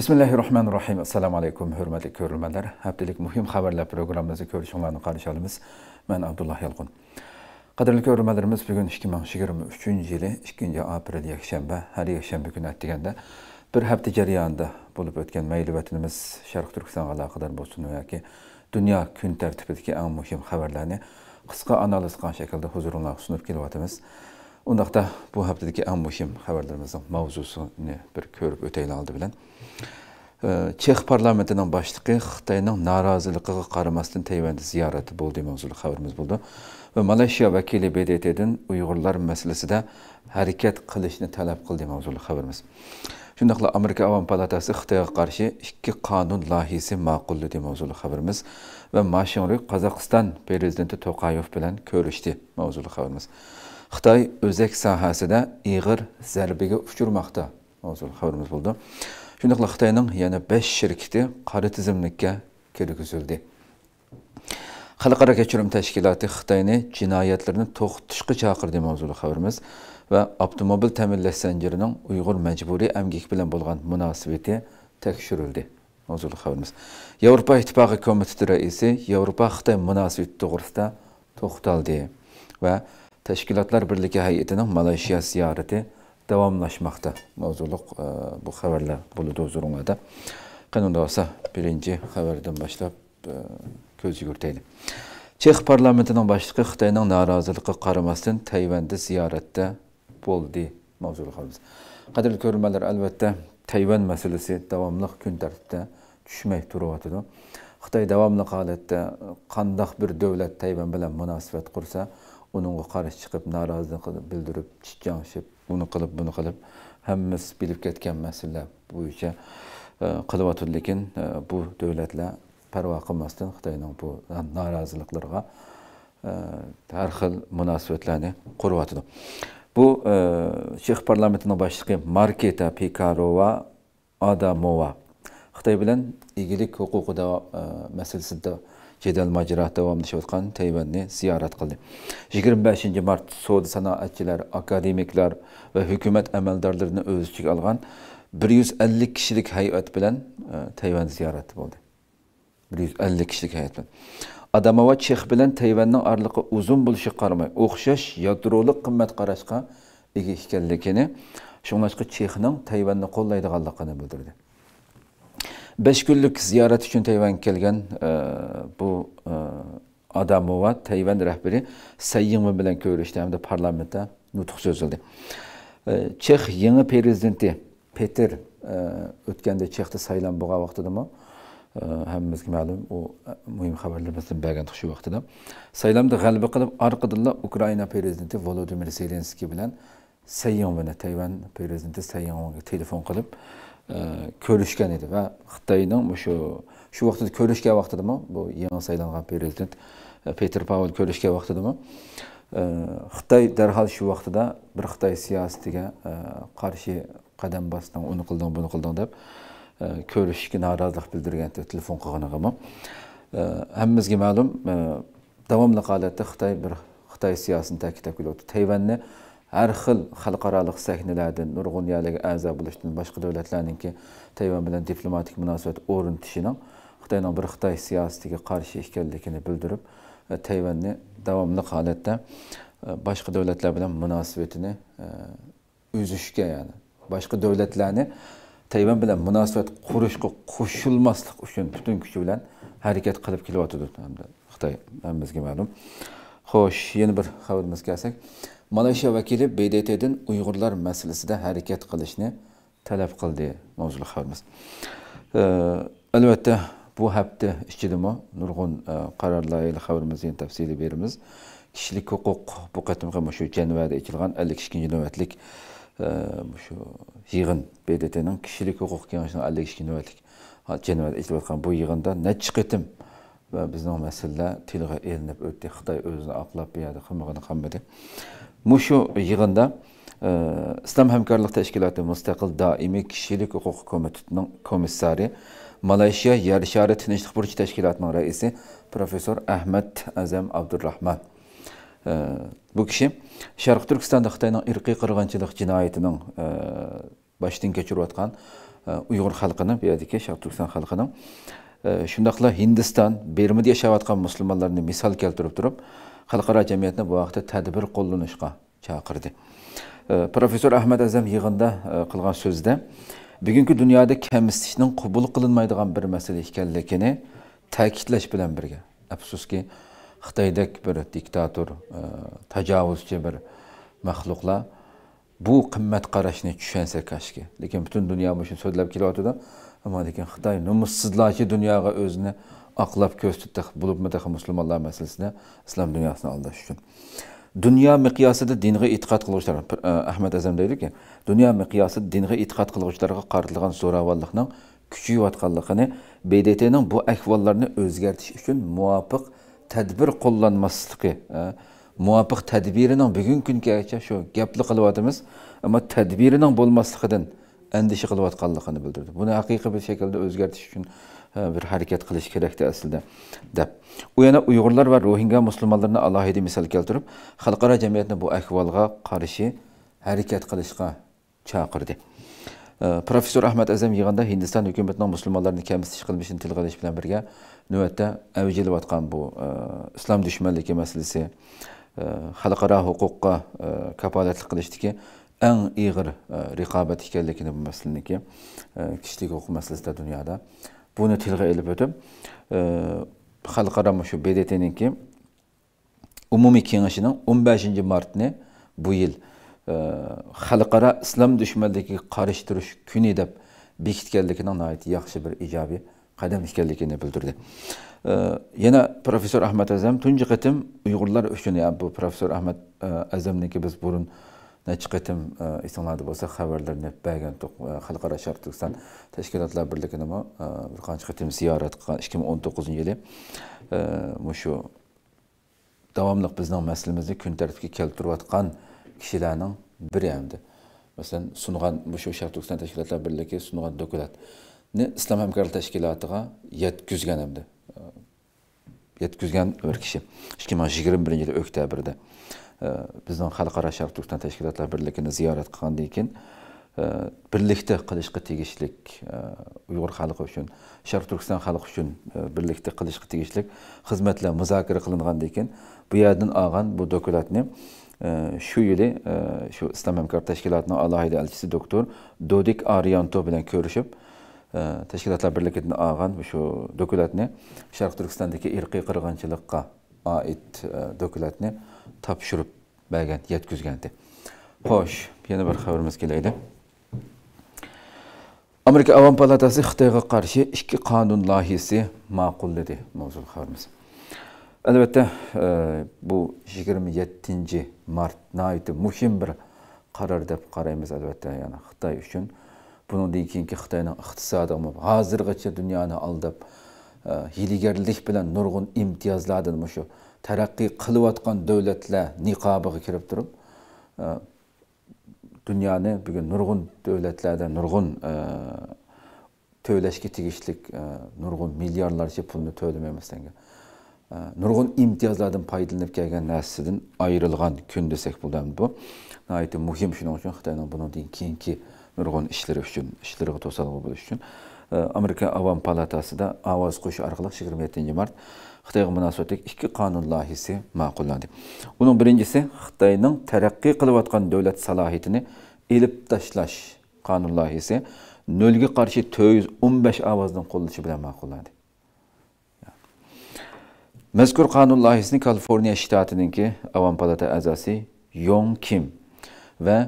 bismillahi rohmanir rohim assalomu alaykum hurmatli ko'rilmalar haftalik muhim xabarlar programmamizni ko'rishinglarni qarshi olamiz man abdulloh yalqun qadrli ko'rilmalarimiz bugun ikki ming yigirma uchinchi yili ikkinchi aprel yakshanba har yakshanba kuni atiganda bir hafta jarayonida bo'lib o'tgan mayli vatanimiz sharq turkistonga aloqador bo'lsin yoki dunyo kun tartibidagi eng muhim xabarlarni qisqa analiz qilgan shaklda huzuringlarga sunib kelyapmiz undaqda bu haftadagi eng muhim xabarlarimizning mavzusini bir ko'rib o'taylik oldi bilan chex parlamentining boshlig'i xitoyning noroziligiga qaramasdan tayvanda ziyorati bo'ldi mavzuli xabarimiz bo'ldi va malayziya vakili bdtdan uyg'urlar masalasida harakat qilishni talab qildi mavzuli xabarimiz shundoqla amerika avom palatasi xitoyga qarshi ikki qonun loyihasi ma'qulladi mavzuli xabarimiz va mashinri qozog'iston prezidenti to'qayev bilan ko'rishdi mavzuli xabarimiz xitoy o'zak sohasida ig'ir zarbiga uchurmoqda mavzuli xabarimiz bo'ldi Şunaqla Xitayning yana 5 şirkəti qara tizimlikə kirgizildi. Xalqara keçirim təşkilatı Xitayni cinayətlərini toxtuşqa çağırdı mövzulu xəbərimiz və avtomobil təminləş zəncirinin Uyğur məcburi əmgik bilən bolğan münasibəti təkşürüldü. Mövzulu xəbərimiz. Avropa İttifaqı Komitəti rəisi Avropa-Xitay münasibəti doğrusunda toxtaldı və Təşkilatlar Birliyi heyətinin Malayşiya ziyarəti davomlashmoqda mavzuliq e, bu xabarlar bo'ladi huzuringlarda qanunda bo'lsa birinchi xabardan boshlab e, ko'z yugurtaylik chex parlamentining boshlig'i xitoyning noroziligiga qaramasdan tayvanda ziyoratda bo'ldi mavzuli xabarimiz qadrli ko'rmanlar albatta tayvan masalasi davomli kun tartibda tushmay turyotidi xitoy davomli holatda qandoq bir davlat tayvan bilan munosabat qursa uningga qarshi chiqib norozilik bildirib chichangshib bunu qılıb, bunu qılıb. Həmimiz bilib getkən məsələ bu ölkə qılıb atır, lakin bu dövlətlə pərva qılmasdan Xitayının bu narazılıqlarına hər xil münasibətlərini qurub atır. Bu Çex parlamentinin başlığı Marketa Pekarova Adamova Xitay bilən igilik hüququ da məsələsində jadal majra davom etayotgan tayvanni ziyorat qildi 25 mart savdo sanoatchilar akademiklar va hukumat amaldorlarini o'z ichiga olgan 150 kishilik hay'at bilan e, tayvan ziyorati bo'ldi 150 kishilik hay'at bilan adamova chex bilan tayvanning orliqi uzun bo'lishiga qaramay o'xshash yadroliq qimmat qarashga ega ekanligini shunglashqa chexning tayvanni qo'llaydiganligini bildirdi besh kunlik ziyorat uchun tayvanga kelgan e, bu e, adamova tayvan rahbari sayyimi bilan ko'rishdi hamda parlamentda nutq so'zildi e, chex yangi prezidenti peter o'tganda chexda saylan bo'lgan vaqtidami hammamizga ma'lum u muhim xabarlar bergandik shu vaqtida saylamda g'alaba qilib orqadanla ukraina prezidenti volodimir zelenskiy bilan sayyovini tayvan prezidenti sayyovga telefon qilib ko'rishgan edi va xitoyning o'sha shu vaqtda ko'rishgan vaqtidami bu yangi saylangan prezident e, peter pavel ko'rishgan vaqtidami e, xitoy darhol shu vaqtida bir xitoy siyosatiga e, qarshi qadam bosding uni qilding buni qilding deb ko'rishga norozilik bildirgan telefon qilganigami hammamizga ma'lum davomli holatda xitoy bir xitoy siyosatini ta'kidlab kelyapti tayvanni har xil xalqaroliq sahnalarda nurg'uniyaga a'zo bo'lishdan boshqa davlatlarninki tayvan bilan diplomatik munosabat o'rnatishini xitoyning bir xitoy siyosatiga qarshi ekanligini bildirib e, tayvanni davomli holatda e, boshqa davlatlar bilan munosabatini e, uzishga ya'ni boshqa davlatlarni tayvan bilan munosabat qurishga qo'shilmaslik uchun butun kuchi bilan harakat qilib kelyotidi xitoy bizga ma'lum xo'sh yana bir xabarimizga kelsak Malayziya vəkili BDT-dən Uyğurlar məsələsində hərəkət qilishni tələb qildi mavzulu xəbərimiz. Əlbəttə bu həftə ichidimi nurg'un e, qarorlar ilə xəbərimizni təfsili beramiz. Kişilik hüquq bu qatimga shu Janvada ekilgan 52-nji növbətlik shu yig'in BDTning kishilik huquq kengashining 52-nji növbətlik Janvada ekilib atgan bu yig'inda necha qitim bizning masalalar tilg'a elinib o'tdi. Xitoy o'zini oqlab berdi, qilmag'ini qilmadi. mushu yig'inda islom hamkorlik tashkiloti mustaqil doimiy kishilik huquq komitetining komissari malayziya yer shari tinchlik профессор tashkilotining raisi professor ahmad azam abdurahmon bu kishi sharqi turkistonda xitoyning irqiy qirg'inchilik jinoyatining boshdan kechirayotgan uyg'ur xalqini bu yerdagi sharqi turkiston xalqini shundoqla hindiston bermida yashayotgan musulmonlarni misol keltirib turib xalqaro jamiyatni bu haqda tadbir qo'llanishga chaqirdi e, professor ahmad azam yig'inda e, qilgan so'zda bugungi dunyoda kamsitishning qabul qilinmaydigan bir masala ekanligini ta'kidlash bilan birga afsuski xitoydak bir diktator e, tajovuzchi bir maxluqlar bu qimmat qarashni tushunsa kashki lekin butun dunyo bu ishni so'zlab kelyotidi ammo lekin xitoy nomussizlarchi dunyoga o'zini aqlab ko'rsatdi ham musulmonlar masalasida islom dunyosini aldash uchun dunyo miqyosida dinga e'tiqod qiluvchilar e, ahmad azam deydiki dunyo miqyosida dinga e'tiqod qiluvchilarga qaratilgan zo'ravonlikning kuchayotganligini ning bu ahvollarni o'zgartirish uchun muvofiq tadbir qo'llanmasligi e, muvofiq tadbirining bugungi kungacha shu gapni qilyapmiz ammo tadbirining bo'lmasligidan andisha qilayotganligini bildirdi buni haqiqiy bir shaklda o'zgartirish uchun e, bir harakat qilish kerakda aslida deb u yana uyg'urlar va rohingya musulmonlarni alohida misol keltirib xalqaro jamiyatni bu ahvolga qarshi harakat qilishga chaqirdi e, professor ahmad azam yig'inda hindiston hukumatining musulmonlarni kamsitish qilmishini tilga olish bilan birga navbatda avjilayotgan bu e, islom dushmanligi masalasi xalqaro huquqqa kapolatlik qilishdiki ən iğir e, rəqabət ikənligini bu məsələniki e, kişilik hüquq məsələsində dünyada. Bunu tilgə elib ötüb e, xalqara məşu bdt ki, umumi kengəşinin 15-ci martını bu yıl, yil xalqara İslam düşmənliyi qarışdırış günü deyə bekitkenlikinin ait yaxşı bir ijobiy kadem ekanligini bildirdi yana profesör Ahmet azam tunji qatim uyg'urlar uchun bu professor ahmad ki, biz burun necha qatim esinglarda bo'lsa xabarlarni bagan e, xalqaro sharq turkiston tashkilotlar birligini e, bir qancha qatim ziyorat qilgan ikki ming o'n to'qqizinchi yili e, mushu davomli bizning masalamizni kun tartibga keltirayotgan kishilarning biri hamdi masalan sungan mushu sharq turkiston tashkilotlar birligi sungan dokumentni islom hamkorlik tashkilotiga yetkazgan hamdi yetkazgan bir kishi ikki yil oktyabrda Э, біздің халықара шарқ түркістан тәшкилатлар birligini зиярат қылғандан кейін э, бірлікті қылышқы тегішілік э, ұйғыр халқы үшін шарқ түркістан халқы үшін бірлікті қылышқы тегішілік қызметлер мұзакира қылынғандан екен, bu жерден алған бұл документні shu yili shu islom hamkor tashkilotining alohida elchisi doktor dodik arianto bilan ko'rishib tashkilotlar birligidan shu dokumentni sharq turkistondagi irqiy qirg'inchilikqa oid dokumentni topshirib baga yetkazgandi xo'sh yana bir xabarimiz kelaylik amerika avom palatasi xitoyga qarshi ikki qonun loyihasi ma'qulladi mavzu xabarimiz albatta bu yigirma yettinchi mart nayiti muhim bir qaror deb qaraymiz albatta үшін xitoy uchun bundan keyingi xitoyning iqtisodi hozirgacha dunyoni aldab bilan nurg'un tərəqqi qılıyotqan dövlətlər niqabığı kirib durub e, dünyanı bu gün nurgun dövlətlərdə nurgun e, tövləşki tigişlik e, nurgun milyarlarca pulunu tövləməməsdən nurgun imtiyazlardan faydalanıb gələn nəsildən ayrılğan gün desək bu da bu. Nəhayət mühim şunun üçün Xitayın bunundan keyinki nurgun işləri üçün, işlərə tosalğı buluş üçün Amerika Avam Palatası da avaz qoşu arqılıq 27 mart Xitayga munosabatlik ikki qonun loyihasi ma'qullandi. birincisi, birinchisi Xitoyning taraqqiy qilayotgan davlat salohiyatini elib tashlash qonun loyihasi nolga qarshi 415 ovozdan qo'llanishi bilan ma'qullandi. Mazkur qonun loyihasini Kaliforniya shtatininki avom palata a'zosi Yong Kim va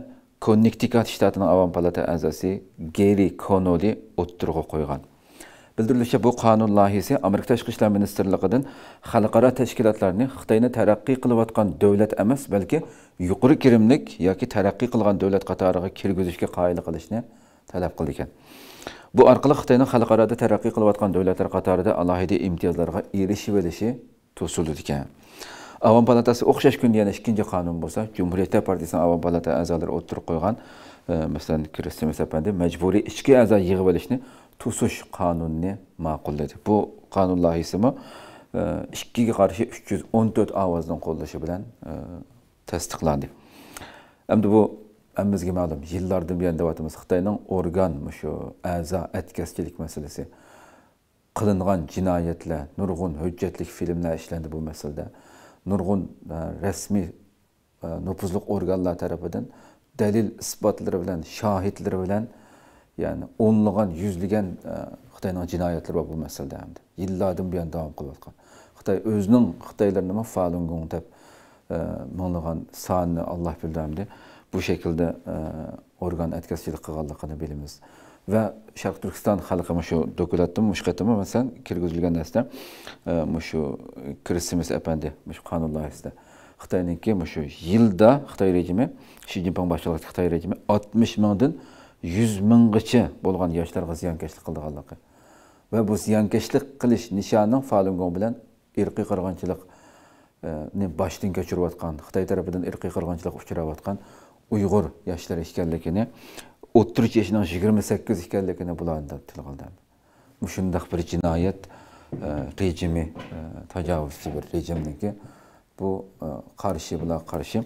Konnektikat ştatının avom palata a'zosi Gary Konoli o'ttirg'i qo'ygan. Bildirilishicha bu qonun loyihasi Amerika Tashqi ishlar ministrligidan xalqaro tashkilotlarni Xitoyni taraqqiy qilayotgan davlat emas, balki yuqori kirimlik yoki taraqqiy qilgan davlat qatoriga kirgizishga qoyil qilishni talab qildi ekan. Bu orqali xitoyni xalqaroda taraqqiy qilayotgan davlatlar qatorida alohida imtiyozlarga erishib olishi to'sildi ekan. Avom palatasi o'xshash kun yana ikkinchi qonun bo'lsa, jumhuriyatda partiyasi Avom palata a'zolari o'tirib qo'ygan, e, masalan, Kristin majburiy ichki a'zo yig'ib olishni tusuş kanunini ma'qulladi. Bu kanun loyihasimi e, ikkiga karşı 314 ovozning qo'llashi bilan e, tasdiqlandi. Endi bu hammamizga ma'lum, yillardan buyon deyapmiz, Xitoyning organmış o, a'zo atkaschilik meselesi. qilingan cinayetle, nurg'un hujjatlik filmlar işlendi bu meselede. Nurg'un e, resmi, nupuzliq organlar tarafidan dalil isbotlari bilen, shohidlari bilen. ya'ni o'nlagan yuzlagan e, xitoyning jinoyatlari bor bu masalada hamda yillardan buyon davom qilayotgan xitoy o'zining xitoylar nima falun gong deb minglagan sonni alloh bildi bu shaklda organ atkazchilik qilganligini bilamiz va sharq turkiston xalqi shu dokumentni shu qatimi masalan kirgizilgan mana shu kirisimiz apandi shu qonun loyihasida xitoyniki shu yilda xitoy rejimi shi zinpin boshchiligidagi xitoy rejimi oltmish mingdan жүз мыңғычы болған яштарға зиянкешлік қылды аллақы вә бұл зиянкешлік қылыш нишаның фалунгон білен ирқи қырғанчылық э, не баштын көчіріп жатқан қытай тарапыдан ирқи қырғанчылық ұшырап жатқан ұйғыр яштар екенлігіне o'ttiz yoshining yigirma sakkiz ekanligini bularni bir jinoyat rejimi bir rejimniki bu qarshi bular qarshi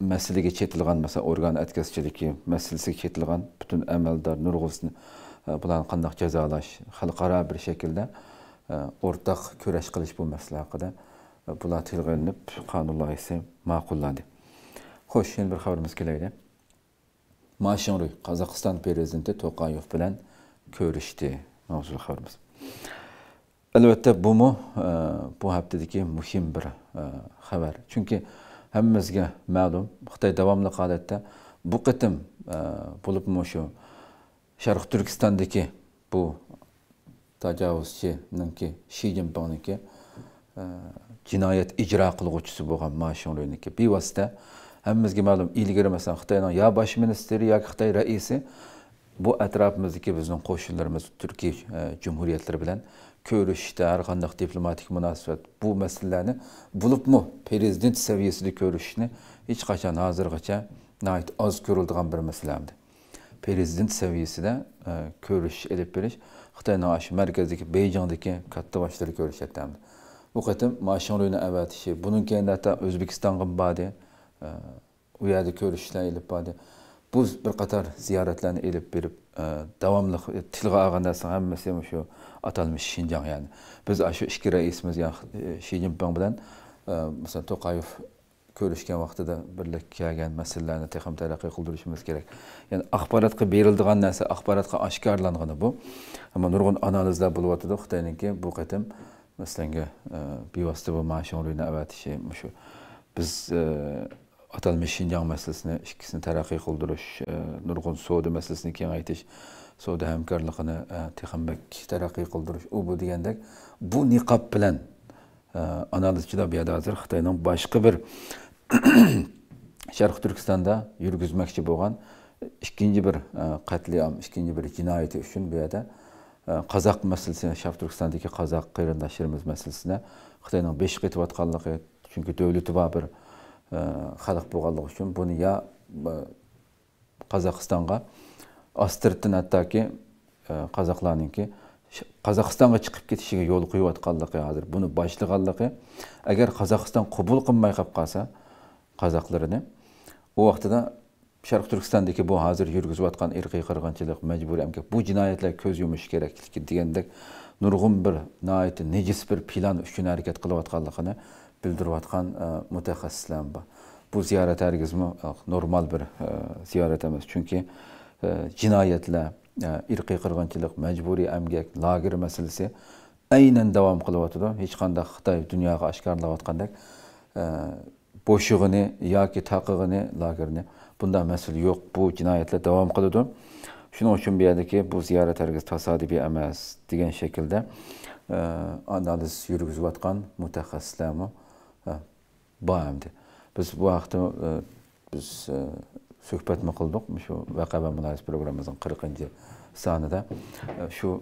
masalaga chetilgan masalan organ atkazchiligi masalasiga chetilgan butun amaldor nurg'usini e, bularni qandoq jazolash xalqaro bir shaklda e, o'rtaq kurash qilish bu masala haqida e, bular tilg'ilinib qonun loyihasi ma'qullandi xo'sh yana bir xabarimiz kelaylik mashinruy qozog'iston prezidenti to'qayev bilan ko'rishdi mavzuli xabarimiz albatta bumu bu haftadagi muhim bir xabar chunki hammamizga ma'lum xitoy davomli holatda bu qitim e, bo'libmi shu sharq turkistondagi bu tajovuzchiniki shi zinpinniki e, jinoyat ijro qilg'uvchisi bo'lgan ma bevosita hammamizga ma'lum ilgari masalan xitoyni yo bosh ministri yoki xitoy raisi bu atrofimizdagi bizning qo'shnilarimiz turkiy e, jumhuriyatlar bilan körüşte, her diplomatik münasibət bu məsələni bulubmu prezident səviyyəsində hiç heç hazır hazırgacha nəhayət az görüldüyən bir məsələdir. Prezident seviyesinde e, görüş edib beriş Xitayın aşı merkezdeki Beycandakı katta başları görüş etdimdi. Bu qatım maşınlığına əvətişi, bunun kəndətə Özbekistanın badi, e, u yerdə görüşlər elib badi. Bu bir qatar ziyarətlərini elib berib davomli tilga olgan narsa hammasi ham shu atalmish shinjang ya'ni biz shu ikki raisimiz shi zinpin e, bilan e, masalan to'qayev ko'rishgan vaqtida birlikka kelgan masalalarni ham taraqqiy qildirishimiz kerak ya'ni axborotga berildigan narsa axborotga oshkorlangani bu ammo nurg'un analizlar bo'lyaptida xitoyniki bu qatim masalanga e, bevosita bu mana shu avatishi shu biz аталмыш шинжаң мәселесіне ішкісін тарақи қылдырыш нұрғын мәселесіне кең айтыш, сода һәмкарлығыны техамбек тарақи қылдырыш у бу дегендек бу ниқап белән анализчылар бияда азыр Хытайның Түркістанда болған ikkinchi bir e, qatliam ikkinchi bir jinoyati uchun bu yerda qozoq masalasini sharq turkistondagi qozoq qarindoshlarimiz masalasini besh chunki xalq bo'lganligi uchun buni yo qozog'istonga ostritin hattoki qozoqlarninki qozog'istonga chiqib ketishiga yo'l qo'yayotganligi hozir buni boshlaganligi agar qozog'iston qabul qilmay qolib qolsa qozoqlarini u vaqtida бу turkistondagi bu hozir yurgizayotgan irqiy qirg'inchilik majburiy emgak bu jinoyatlar ko'z yumishi kerak degandek nurg'un bir nihoyatda nejis bir plan uchun harakat qilayotganligini bildirayotgan e, mutaxassislar bor bu ziyorat hargizmi e, normal bir e, ziyorat emas chunki jinoyatlar irqiy qirg'inchilik majburiy amgak lager masalasi aynan davom qilyotidi hech qanday xitoy dunyoga oshkorlayotgandek bo'shig'ini yoki taqig'ini lagerni bunda masala yo'q bu jinoyatlar davom qiladi shuning uchun bu yerdagi bu ziyorat hargiz tasodifiy emas degan shaklda analiz yurgizayotgan mutaxassislarmi boramiz deb biz bu vaqtda biz suhbatmi qildik shu vaqa va munosis programmamizning qirqinchi sonida shu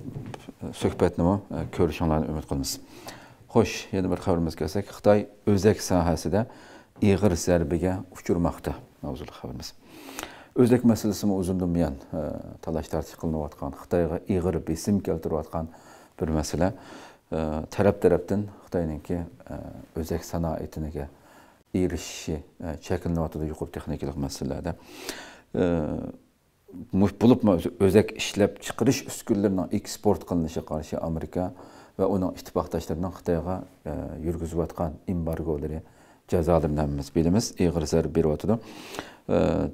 suhbatni ko'rishinglarni umid qilamiz xo'sh yana bir xabarimizga kelsak xitoy o'zak sohasida ig'ir zarbiga uchurmoqda mavzuli xabarimiz o'zak masalasimi uzundan buyon talash tartib qilinayotgan xitoyga ig'ir besim keltirayotgan bir masala taraf tarafdan xitoyninki o'zak sanoatiniga erishishi shakllanyotidi e, yuqori texnikalik masalalarda e, bo'libmi o'zak ishlab chiqarish uskunalarining eksport kılınışı qarshi amerika va uning ittifoqdoshlarining xitoyga e, yurgizayotgan embargolari jazolarini hammamiz bilamiz ig'ir bir beryotidi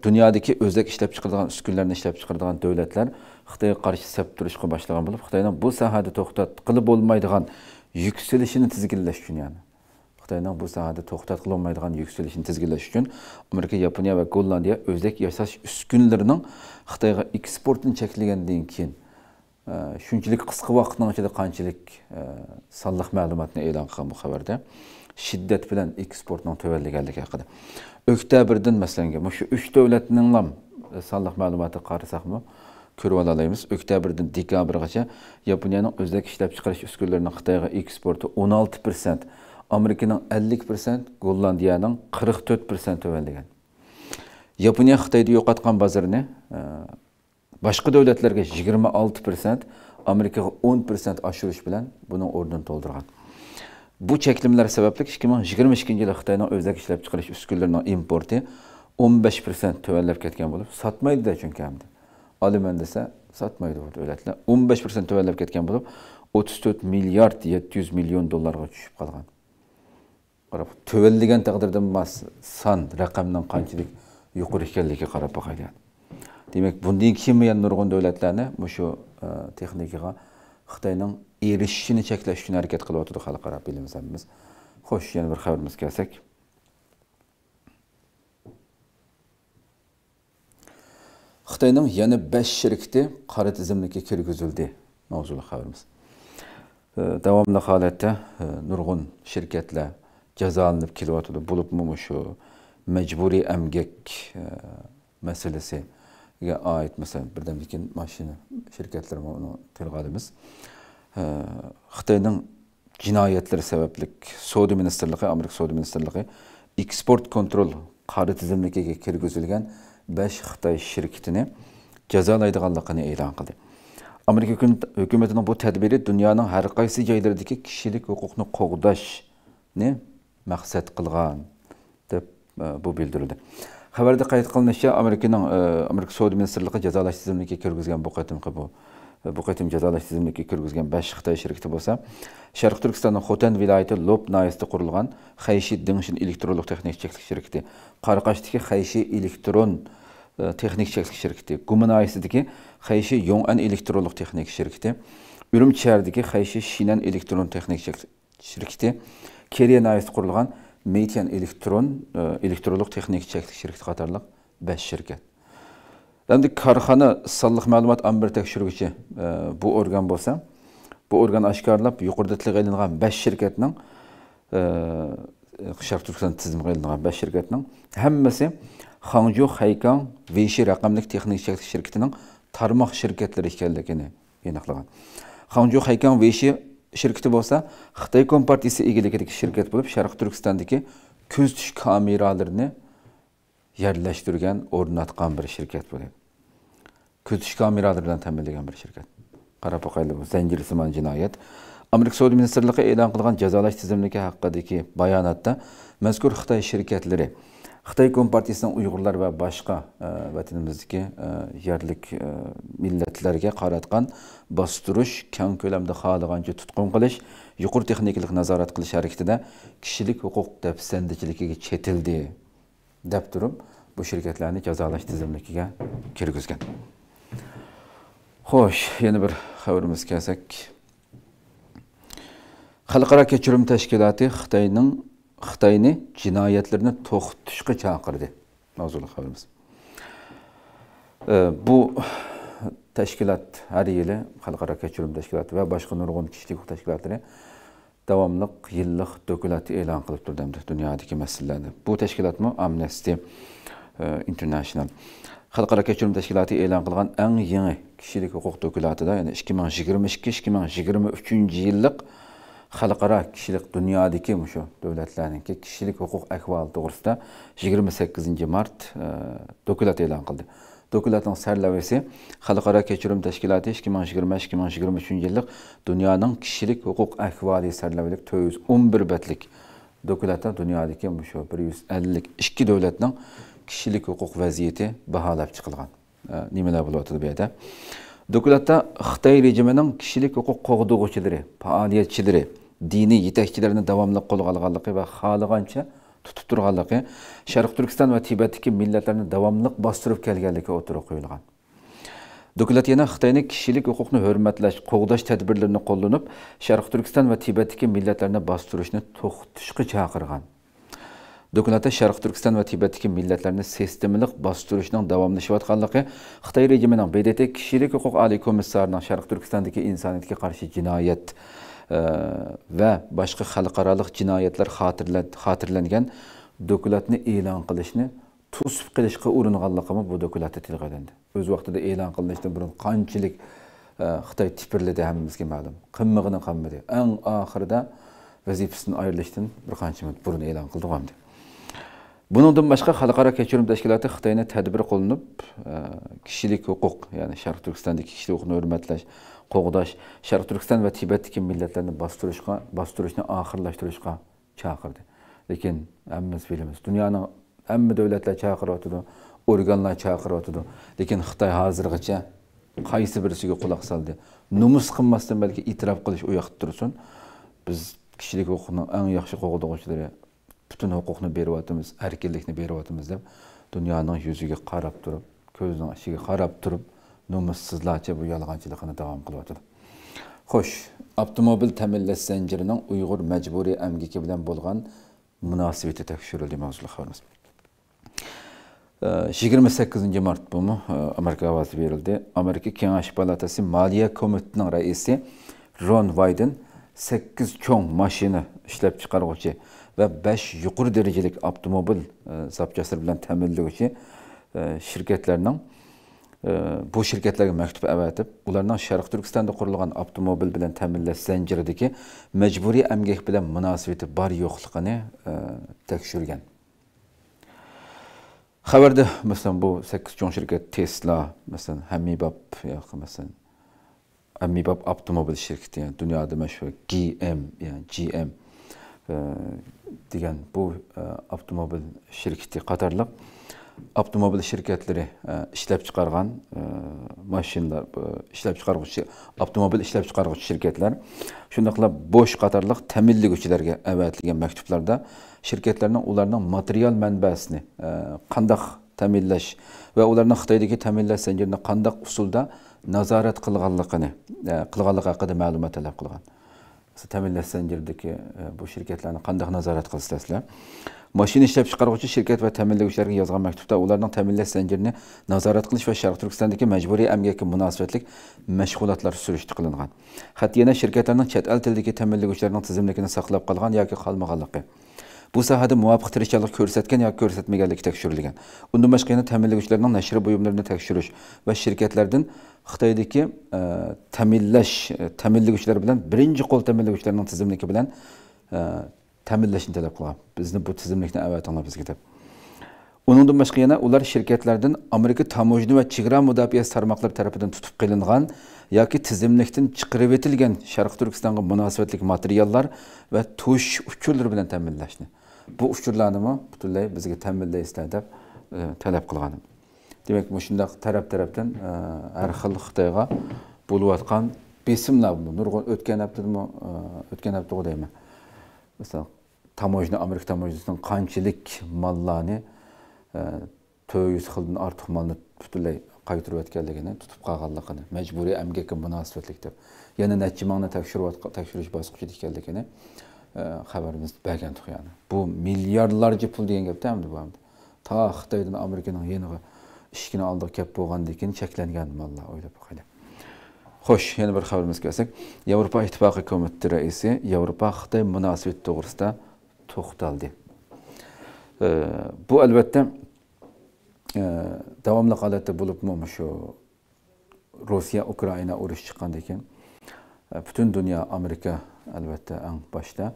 dunyodagi o'zak ishlab chiqaradigan uskunlarni ishlab chiqaradigan davlatlar xitoyga qarshi sap turishga boshlagan bo'lib xitoyning bu sahada to'xtat qilib bo'lmaydigan yuksilishini tizginlash uchun ya'ni xitoyning bu sohada to'xtatilolmaydigan yuksalishini tizginlash uchun amerika yaponiya va gollandiya o'zbek yasash uskunalarining xitoyga eksportini cheklagandan keyin e, shunchalik qisqa vaqtning ichida qanchalik e, sonliq ma'lumotni e'lon qilgan bu xabarda shiddat bilan eksportning tuvalliganligi haqida oktyabrdan masalan shu uch davlatning ham sonliq ma'lumoti qarasaqmi ko'rib olamiz oktyabrdan dekabrgacha yaponiyaning o'zbek ishlab chiqarish uskunalarini xitoyga eksporti o'n olti persent Amerikanın 50%, Gollandiyanın 44% tövəlləgən. Yaponiya Xitayda yo'qotgan bazarını e, boshqa davlatlarga 26%, Amerikaga 10% oshirish bilan buning o'rnini to'ldirgan. Bu cheklimlar sababli 2022 yil Xitoyning o'zak ishlab chiqarish uskunalarining importi 15% tuvanlab ketgan bo'lib, sotmaydi-da chunki hamda. Olaman desa, sotmaydi bu davlatlar. 15% tuvanlab ketgan bo'lib, 34 milliard 700 million dollarga tushib qolgan. qarab to'vildigan taqdirda mas son raqamdan qanchalik yuqori ekanligiga qarab baqagan demak bundan keyin yana nurg'un davlatlarni shu e, texnikaga xitoyning erishishini cheklash uchun harakat qilyotdi xalqaro bilimiz hammamiz xo'sh yana bir xabarimizga kelsak xitoyning yana besh shirkiti qora tizimlikka kirgizildi mavzuli xabarimiz e, davomli holatda e, nurg'un shirkatlar jazolanib kelyotidi bo'libmi shu majburiy amgak masalasiga oid masalan birdan keyin mashina shirkatlari uni tilga olamiz xitoyning jinoyatlari sabablik savdo ministrligi amerika savdo ministrligi eksport kontrol qari tizimligiga kirgizilgan 5 xitoy shirkitini jazolaydiganligini e'lon qildi amerika hukumatining bu tadbiri dunyoning har qaysi joylaridagi kishilik huquqni qo'g'dashni мақсат қылған деп бұл білдірілді хабарда қайт қылынышча американың америка сауда министрлігі жазалаш тізіміне кіргізген бұл қатымқы бұл бұл қатым жазалаш тізіміне кіргізген бәш қытай шіркіті болса шарқ түркістанның хотан вилайаты лоб найысты құрылған хайши дыңшин электрондық техникчилік шіркіті қарақаштағы хайши электрон texnikçilik şirketi, Gumanayisi'deki Xayşi Yong'an Elektronluk Texnik Şirketi, Ürümçer'deki Xayşi Şinen Elektron Texnik Şirketi, керен айт құрылған Meitian Elektron, elektrolog texnik çektik şirketi қатарлық 5 şirket. Әмді karxana sallıq məlumat amber tekşürgüçü bu organ bolsa, bu organ aşkarlap yuqurdatlı qeylinğan 5 şirketinin Şark Türkistan tizim qeylinğan 5 şirketinin həmməsi Xangju Xaykan Veşi rəqamlik çektik şirketinin tarmaq şirketleri shirkati bo'lsa xitoy kompartiyasi egiligidagi shirkat bo'lib sharq turkistondagi kuzatish kameralarini yerlashtirgan o'rnatgan bir shirkat bo'ladi kuzatish kameralari bilan ta'minlagan bir shirkat qarab boqaylik bu zanjirsimon jinoyat amerika savdo ministrligi e'lon qilgan jazolash tizimligi haqidagi bayonotda mazkur xitoy shirkatlari xitoy kompartiyasidan uyg'urlar va boshqa e, vatanimizdagi e, yerlik e, millatlarga qaratgan bostirish kam ko'lamda xohlagancha tutqun qilish yuqori texnikalik nazorat qilish harakatida kishilik huquq sendichilikiga chetildi deb turib bu shirkatlarni jazolash tizimligiga kirgizgan xo'sh yana bir xabarimiz kelsak xalqaro kechirim tashkiloti xitoyning xitoyni jinoyatlarni to'xtatishga chaqirdi mavzuli xabarimiz bu tashkilot har yili xalqaro kechirim tashkiloti va boshqa nurg'un kishilik huquq tashkilotlari davomli yillik dokulat e'lon qilib turdi dunyodagi masalalarni bu tashkilotmi amnesty e, international xalqaro kechirim tashkiloti e'lon qilgan eng yangi kishilik huquq dokulatida ya'ni 2022-2023 yigirma yillik kişilik dünyadaki kishilik devletlerin, ki kişilik kishilik huquq ahvoli to'g'risida 28 mart e, dokulat e'lon qildi dokulatning sarlavhasi xalqaro kechirim tashkiloti 2025-2023 yillik dunyoning kishilik huquq ahvoli sarlavhalik 411 betlik dokulatda dunyodagi shu 152 davlatning kishilik huquq vaziyati baholab chiqilgan e, nimalar bo'lyotdi bu yerda Dokulatda kişilik rejimining kishilik huquq qo'g'dug'uchilari, faoliyatchilari dini yetakchilarini davomli qo'lga olganligi va xohlagancha tutib turganligi sharq turkiston va tibatdagi millatlarni davomli bostirib kelganligi o'tirib qo'yilgan Dokulat yana Xitoyning kishilik huquqni hurmatlash, qo'g'dash tadbirlarini qo'llanib, Sharq Turkiston va Tibatdagi millatlarni bostirishni to'xtatishga chaqirgan. Dokulatda Sharq Turkiston va Tibatdagi millatlarni sistemalik bostirishning davomlashayotganligi Xitoy rejimining BDT kishilik huquq oliy komissarining Sharq Turkistondagi insoniyatga qarshi jinoyat va boshqa xalqaroliq jinoyatlar xotirlangan dokulatni e'lon qilishni tusib qilishga uringanligimi bu dokladda tilga olindi o'z vaqtida e'lon qilinishdan burun qanchalik e, xitoy tipirlidi hammamizga ma'lum qimmig'ini qimmidi eng oxirida vazifasidan ayrilishdan bir qancha minut burun e'lon qildi qildi Buningdan boshqa xalqaro kechirim tashkiloti Xitoyni tadbir qo'llanib, e, kishilik huquq, ya'ni Sharq Turkistondagi kishilik huquqni hurmatlash qo'g'dash sharq turkiston va tibatdagi millatlarni bostirishga bostirishni oxirlashtirishga chaqirdi lekin hammamiz bilamiz dunyoning hamma davlatlar chaqiryotidi organlar chaqiryotidi lekin xitoy hozirgacha qaysi birisiga quloq soldi numus qilmasdan balki e'tirof qilish u yoqda tursin biz kishilik huquqni eng yaxshi qo'llovchilari butun huquqni beryapmiz erkinlikni beryapmiz deb dunyoning yuziga qarab turib ko'zning ichiga qarab turib nomussizlarcha bu yolg'onchiligini davom qilyotidi xo'sh avtomobil ta'minlash zanjirining uyg'ur majburiy amgiki bilan bo'lgan munosabati tekshirildi mavzuli xabarimiz yigirma sakkizinchi mart bumi amerika ovozi berildi amerika kengash palatasi moliya komitetining raisi ron vayden sakkiz cho'ng mashina ishlab chiqaruvchi va besh yuqori darajalik avtomobil e, zapchastlari bilan ta'minlovchi e, shirkatlarning bu shirkatlarga maktub avatib ularning sharq turkistonda qurilgan avtomobil bilan ta'minlash zanjiridagi majburiy amgak bilan munosabati bor yo'qligini e, tekshirgan xabarda masalan bu 8 chong shirkat tesla masalan hamibab yoki masalan hamibab avtomobil shirkati yani dunyoda mashhur gm ya'ni gm e, degan bu e, avtomobil shirkati qatorliq Abdumobil şirketleri e, işlep çıkargan e, maşinler, e, işlep çıkarğıç Abdumobil işlep çıkarğıç şirketler şundaqla boş katarlık qatarlıq təmilligüçilərə əvətilən məktublarda şirketlərinin onların material mənbəsini kandak təminləş ve onların Xitaydakı təminləş zəncirini kandak usulda nazarat qılğanlığını qılğanlıq haqqında məlumat tələb qılğan. təminləşsən girdi ki, bu şirkətlərini qandaq nəzarət qıl istəsələr. Maşin işləb çıxarıcı şirkət və təminləşicilərin yazğan məktubda onlardan təminləş zəncirini nəzarət qılış və Şərq Türkistandakı məcburi əmgəki münasibətlik məşğulatlar sürüşdü qılınğan. Xətt yenə şirkətlərin çət əl tildəki təminləşicilərin tizimlikini saxlab qalğan yoki qalmağanlığı. bu sohada muvofiq tirishchilik ko'rsatgan yoki ko'rsatmaganligi tekshirilgan undan boshqa yana ta'minlaguchilarning nashr buyumlarini tekshirish va shirkatlardan xitoydagi e, ta'minlash e, ta'minlaguchilar bilan birinchi qo'l ta'minlaguchilarning tizimligi bilan e, ta'minlashni talab qilgan bizni bu tizimlikni avatinglar bizga deb undan boshqa yana ular shirkatlardan amerika tamojni va chegara mudofiasi tarmoqlari tarafidan tutib qilingan yoki tizimlikdan chiqarib etilgan sharq turkistonga munosibatli materiallar va to'sh uchurlar bilan ta'minlashni bu uchurlarnimi butunlay bizga ta'minlaysizlar deb talab qilgan demak bu shundaq taraf tarafdan e, har xil xitoyga bo'layotgan besimlar nurg'un o'tgan haftadami e, o'tgan haftaga deyman masalan tamojna amerika tamojnasidan qanchalik mollarni e, to'rt yuz xildan ortiq molni butunlay qaytarayotganligini tutib qolganligini majburiy amgakka munosabatlik deb yana necha mingni tekshirish bosqichida ekanligini xəbərimiz bəgən tuxuyanı. Bu milyardlarca pul deyən gəp dəmdir hə, bu əmdir. Ta Xitaydan Amerikanın yeni işkini aldıq gəp boğan dekin çəklənən mallar oylab baxaydı. Xoş, yeni bir xəbərimiz gəlsək. Avropa İttifaqı Komitəti rəisi Avropa-Xitay münasibət doğrusunda toxtaldı. E, bu əlbəttə e, davamlı halətdə bulubmu şu Rusiya Ukrayna uruş çıxan dekin. Bütün dünya Amerika əlbəttə ən başda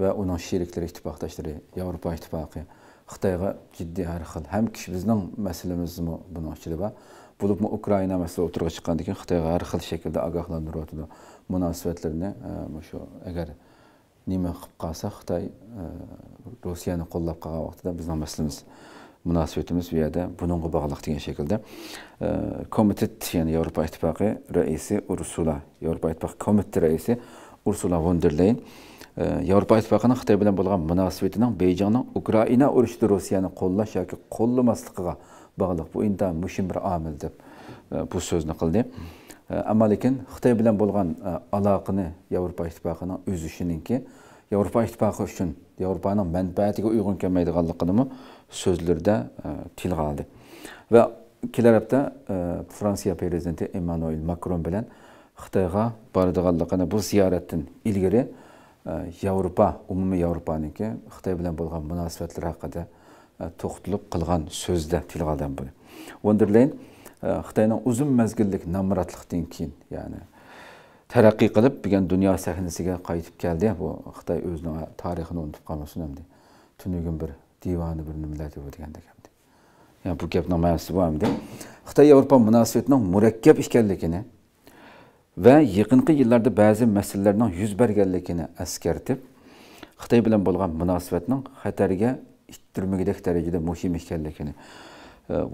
və onun şirikləri, ittifaqdaşları, Avropa İttifaqı, Xitayğa ciddi hər xil həm ki bizdən məsələmizmi bunun içində var. Bulubmu Ukrayna məsələ oturuğa çıxandan kən Xitayğa hər xil şəkildə ağaqlandırıyordu münasibətlərini. E, Məşə əgər nimə qılıb qalsa Xitay e, Rusiyanı qollab qalğan vaxtda bizdən məsələmiz münasibətimiz və ya da bununla bağlıq deyən şəkildə e, komitet, yəni Avropa İttifaqı rəisi Ursula, Avropa İttifaqı komitə rəisi Ursula von der Leyen e, Yevropa Ittifoqining Xitoy bilan bo'lgan munosabatining Beyjingning Ukraina urushida Rossiyani qo'llash yoki qo'llamasligiga bog'liq bu intayin muhim bir omil deb e, bu so'zni qildi. E, Ammo lekin Xitoy bilan bo'lgan aloqani Yevropa Ittifoqining o'zishininki Yevropa Ittifoqi uchun Yevropaning manfaatiga uyg'un kelmaydiganligini so'zlarda tilga oldi. Va kelar hafta Fransiya prezidenti Emmanuel Macron bilan xitoyga boradiganligini bu ziyoratdan ilgari e, yevropa umumiy yevropaniki xitoy bilan bo'lgan munosabatlar haqida e, to'xtalib qilgan so'zda tilga olgan bu vanderleyn xitoyning uzun mezgillik nomrodlikdan keyin ya'ni taraqqiy qilib bugun dunyo sahnasiga qaytib keldi bu xitoy o'zini tarixini unutib qolmasin hamdi tunugun bir divani bir nimalar deb o'tgandek yani bu gapni ma'nosi bu hamdi xitoy yevropa munosabatining murakkab ekanligini va yaqinqi yillarda ba'zi masalalarning yuz berganligini eskartib xitoy bilan bo'lgan munosabatning xatarga ittirmagidek darajada muhim ekanligini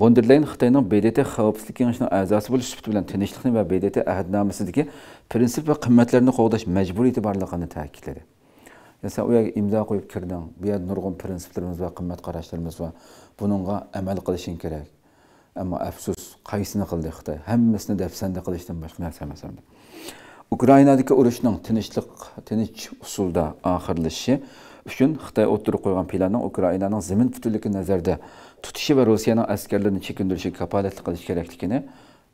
vonderlayn e, xitoyning bdt xavfsizlik kengashining a'zosi bo'lish sifati bilan tinchlikni va bdt ahdnomasidagi prinsip va qimmatlarni qo'g'dash majburiyati borligini ta'kidladi sen u yoqqa imzo qo'yib kirding bu yer nurg'un prinsiplarimiz va qimmat qarashlarimiz va Bununla amal qilishing kerak ammo afsus qaysini qildi xitoy hammasini dafsanda qilishdan boshqa narsa emas endi ukrainadagi urushning tinchlik tinch usulda oxirlashishi uchun xitoy o'ttirib qo'ygan planning ukrainaning zamin butunligi nazarda tutishi va rossiyaning askarlarini chekindirishiga kapolatlik qilish kerakligini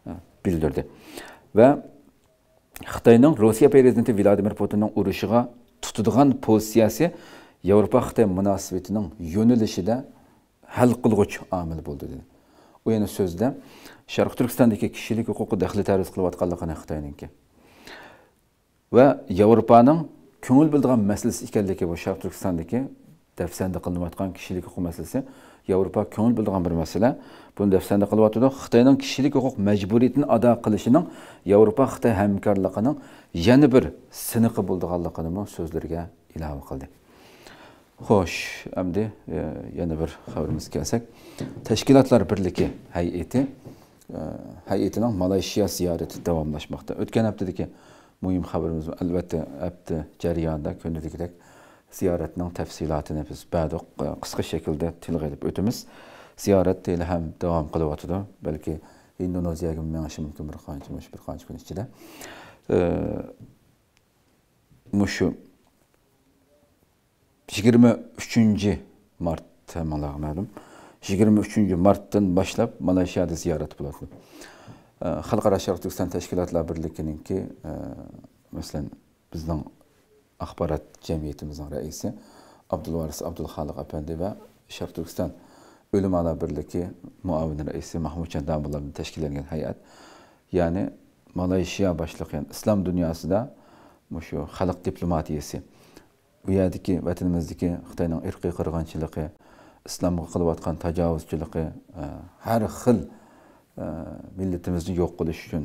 e, bildirdi va xitoyning rossiya prezidenti vladimir putinning urushiga tutadigan pozitsiyasi yevropa xitoy munosabatining yo'nalishida hal qilg'uch omil bo'ldi dedi u yana so'zda sharq turkistondagi kishilik huquqi daxli taruz qilayotganligini xitoyniki va yevropaning ko'ngil bildigan masalasi ekanligi bu sharq turkistondagi dafsanda qilinayotgan kishilik huquq masalasi yevropa ko'ngil bildigan bir masala buni dafsanda qilyotdi xitoyning kishilik huquq majburiyatini ado qilishining yevropa xitoy hamkorligining yana bir siniqi bo'ldiganligini so'zlarga ilova qildi xo'sh endi e, yana bir xabarimizga kelsak tashkilotlar birligi hay'ati e, hay'atining malayziya ziyorati davomlashmoqda o'tgan haftadagi muhim xabarimiz albatta hafta jarayonida ko'ngildagidek ziyoratning tafsilotini biz ba'di e, qisqa shaklda tilg'ilib o'tamiz ziyorat hali ham davom qilyotidi balki indoneziyaga minishi mumkin bir qancha bir qancha kun ichida mushu 23-нче мартта малагнадым. 23 марттан башлап Малайзияда зиярат булады. Халыкара Шәрык Түркстан тәшкилатлар берлегенеңки, мәсәлән, безнең ахбарат җәмгыятебезнең рәисе Абдулварис Абдулхалык әпәнди ва Шәрык Түркстан Ölümalar Birliği muavin reisi Mahmut Çandamlıların teşkillenen heyet. Yani Malezya başlık yani İslam dünyasında bu şu halk diplomatiyesi. bu yerdagi vatanimizdagi xitoyning irqiy qirg'inchiligi islomga qilayotgan tajovuzchiligi e, har xil e, millatimizni yo'q qilish uchun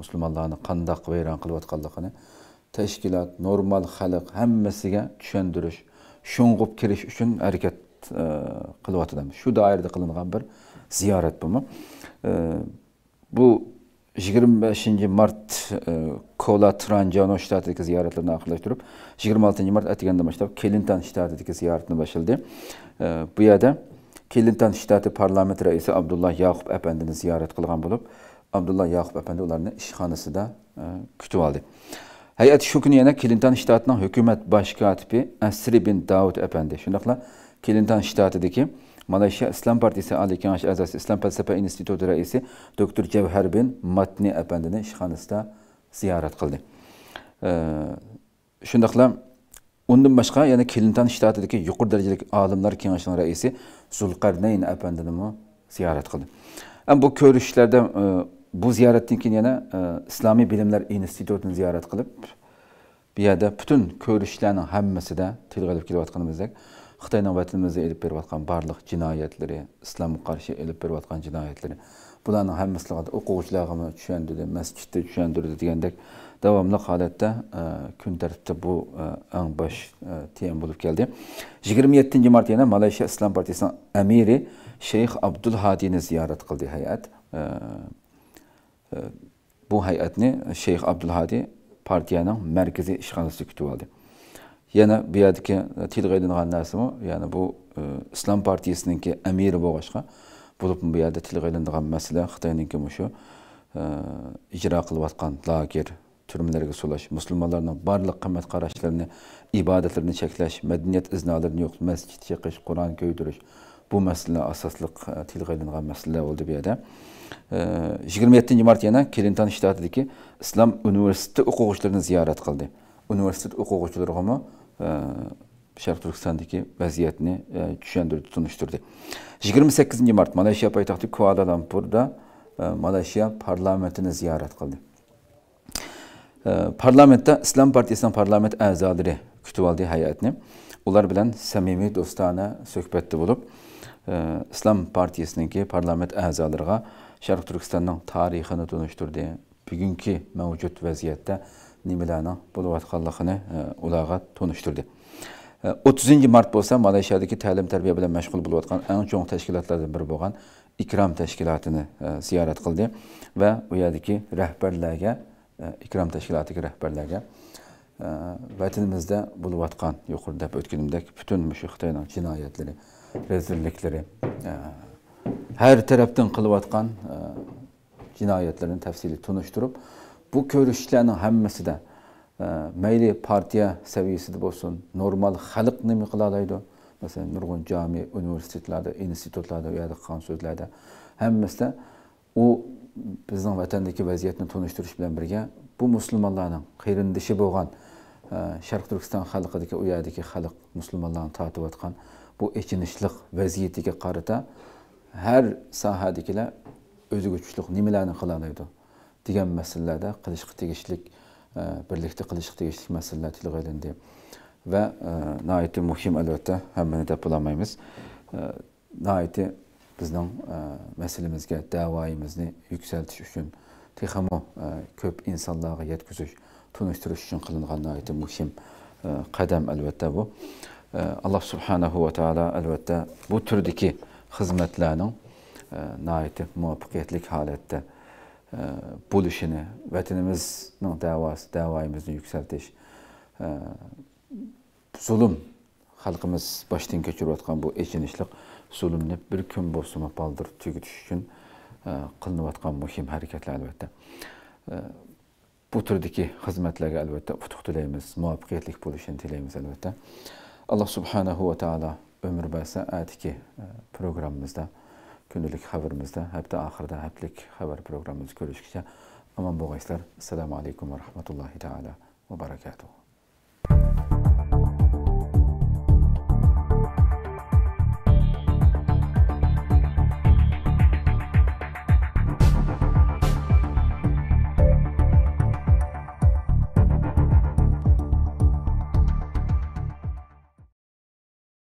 musulmonlarni qandoq vayron qilayotganligini tashkilot normal xalq hammasiga tushuntirish sho'ng'ib kirish uchun harakat e, qilyotganmiz shu doirada qilingan bir ziyorat bu bu yigirma beshinchi mart E, kola Tranjano shtatidagi ziyoratlarni oxirlashtirib yigirma mart aytgandan boshlab kelintan shtatidagi ziyoratni başladı. E, bu yerda kelintan ştatı parlament raisi abdulloh yaqub apandini ziyorat qilgan bo'lib abdulloh yaqub apandi ularni ishxonasida e, kütü aldı. hay'at shu kuni yana kelintan shtatining hukumat bosh kotibi asri bin davud apandi shundoqla kelintan shtatidagi Malayşiya İslam Partiyası Ali Kengaş əzası, İslam Fəlsəfə İnstitutu rəisi doktor Cəvhər bin Matni əpəndini Şixanistə ziyarət qıldı. Şundaqla Ondan başqa, yəni Kilintan ştatidagi yuqori darajadagi olimlar kengashining raisi Zulqarnayn apandini ziyorat qildi. Ham bu ko'rishlarda e, bu ziyoratdan keyin yana e, Islomiy bilimlar institutini ziyorat qilib, bu yerda butun ko'rishlarning hammasida tilga olib kelayotganimizdek Xitayning vatanimizga elib berayotgan barliq jinoyatlari, islomga qarshi elib berayotgan jinoyatlari bularning hammasini o'quvchilarga tushundirdi, masjidda tushundirdi degandek davomli holatda e, kun tartibda bu e, eng bosh e, tem bo'lib keldi. 27 mart yana Malayziya Islom partiyasining amiri Sheyx Abdul Hadini ziyorat qildi hay'at. Bu hay'atni Sheyx Abdul Hadi partiyaning markaziy ishxonasida kutib oldi. yana bu yerdagi tilg'a ilingan narsami ya'ni bu e, islom partiyasiniki amiri bo'lg'achqa bo'lib bu yerda tilg'a ilingan masala xitoyniki shu e, ijro qilayotgan lager turmalarga sulash musulmonlarning barliq qimmat qarashlarini ibodatlarini cheklash madaniyat iznolarini yo'q masjid chiqish qur'on ko'ydirish bu masala asosliq e, tilg'a ilingan masala bo'ldi bu yerda yigirma yettinchi mart yana kelinton shtatidagi islom universiteti o'quvchilarini ziyorat qildi universitet o'quvchilari Şərq Türkistandakı vəziyyətini ə, e, düşəndürdü, tunuşdurdu. 28 mart Maleşiya paytaxtı Kuala-Lumpurda e, Maleşiya parlamentini ziyarət qıldı. Ə, e, parlamentdə İslam Partiyasının parlament əzaları kütüb aldı həyətini. Onlar bilən səmimi dostana söhbətdə olub ə, İslam Partiyasınınki parlament əzalarına Şərq Türkistanın tarixini tunuşdurdu. Bugünkü mövcud vəziyyətdə nimalarni bo'layotganligini e, ularga tunishtirdi e, o'ttizinchi mart bo'lsa malayshiyadagi ta'lim tarbiya bilan mashg'ul bo'layotgan eng chong tashkilotlardan biri bo'lgan ikrom tashkilotini e, ziyorat qildi va u yerdagi rahbarlarga ikrom tashkilotidagi rahbarlarga vatanimizda bo'layotgan yuqorida o'tganimdek butun shu xitoyni jinoyatlari rezilliklari har tarafdan qilayotgan jinoyatlarni tafsiliy tunishtirib bu görüşlərin hamısı da e, məyli partiya səviyyəsində olsun, normal xalq nə qıla alaydı? Məsələn, nurgun cami, universitetlərdə, institutlarda və ya qan sözlərdə hamısı da o bizning vatandagi vaziyatni tunishtirish bilan birga bu musulmonlarning qiyrindishi bo'lgan sharq e, turkiston xalqidagi u yerdagi xalq musulmonlarni tortiyotgan bu echinishliq vaziyatiga qarata har sohadagilar o'ziga kuchli nimalarni qila oladi degan masalalarda qilishga tegishlik e, birlikda qilishga tegishli masalalar tilg'a ilindi va e, nihoyatda muhim albatta hammani deb bo'lolmaymiz e, nihoyatda bizning masalamizga davoyimizni yuksaltish uchun texamo ko'p insonlarga yetkazish tunishtirish uchun qilingan nihoyatda muhim qadam albatta bu alloh subhanahu va taolo albatta bu turdagi xizmatlarning nihoyatda muvaffaqiyatli holatda bo'lishini vatanimizni davosi davoyimizni yuksaltish zulm xalqimiz boshdan kechirayotgan bu echinishliq zulmni bir kun bo'lsin baldir tugatish uchun qilinayotgan muhim harakatlar albatta bu turdagi xizmatlarga albatta utuq tilaymiz muvaffaqiyatli bo'lishini tilaymiz albatta alloh subhanahu va taolo umr basa atiki programmamizda gündəlik xəbərimizdə, həftə axırda həftəlik xəbər proqramımızı görüşkəcə aman bu qayslar. Assalamu aleykum və rahmetullahi teala və barakatuhu.